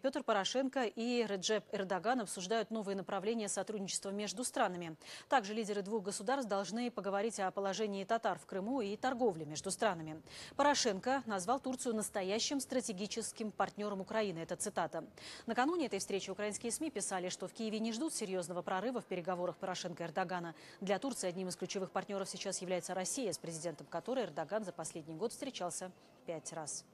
Петр Порошенко и Реджеп Эрдоган обсуждают новые направления сотрудничества между странами. Также лидеры двух государств должны поговорить о положении татар в Крыму и торговле между странами. Порошенко назвал Турцию настоящим стратегическим партнером Украины. Это цитата. Накануне этой встречи украинские СМИ писали, что в Киеве не ждут серьезного прорыва в переговорах Порошенко и Эрдогана. Для Турции одним из ключевых партнеров сейчас является Россия, с президентом которой Эрдоган за последний год встречался пять раз.